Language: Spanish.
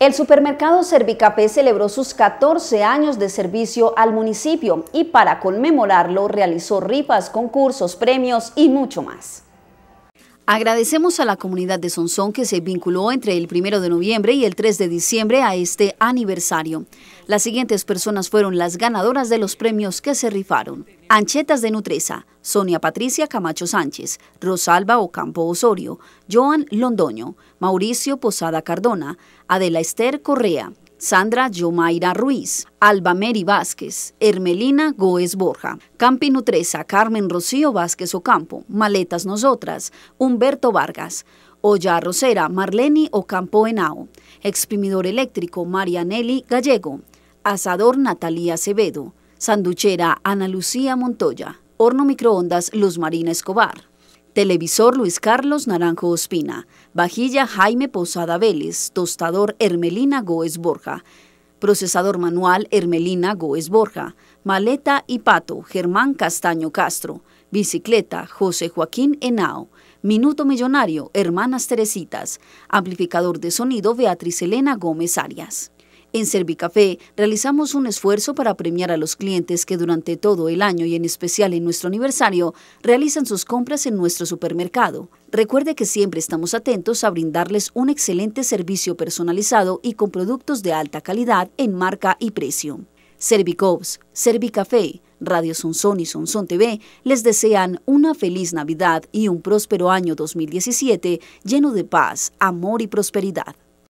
El supermercado Servicapé celebró sus 14 años de servicio al municipio y para conmemorarlo realizó ripas, concursos, premios y mucho más. Agradecemos a la comunidad de Sonsón que se vinculó entre el 1 de noviembre y el 3 de diciembre a este aniversario. Las siguientes personas fueron las ganadoras de los premios que se rifaron. Anchetas de Nutresa, Sonia Patricia Camacho Sánchez, Rosalba Ocampo Osorio, Joan Londoño, Mauricio Posada Cardona, Adela Esther Correa, Sandra Yomaira Ruiz, Alba Mary Vázquez, Hermelina Góez Borja, Campi Nutresa, Carmen Rocío Vázquez Ocampo, Maletas Nosotras, Humberto Vargas, Olla Rosera, Marleni Ocampo Enao, Exprimidor Eléctrico, Marianelli Gallego, Asador Natalia Acevedo. Sanduchera Ana Lucía Montoya. Horno microondas Luz Marina Escobar. Televisor Luis Carlos Naranjo Ospina. Vajilla Jaime Posada Vélez. Tostador Hermelina Góez Borja. Procesador manual Hermelina Góez Borja. Maleta y pato Germán Castaño Castro. Bicicleta José Joaquín Henao. Minuto Millonario Hermanas Teresitas. Amplificador de sonido Beatriz Elena Gómez Arias. En Servicafé realizamos un esfuerzo para premiar a los clientes que durante todo el año y en especial en nuestro aniversario realizan sus compras en nuestro supermercado. Recuerde que siempre estamos atentos a brindarles un excelente servicio personalizado y con productos de alta calidad en marca y precio. Servicops, Servicafé, Radio Sonsón y Sunson TV les desean una feliz Navidad y un próspero año 2017 lleno de paz, amor y prosperidad.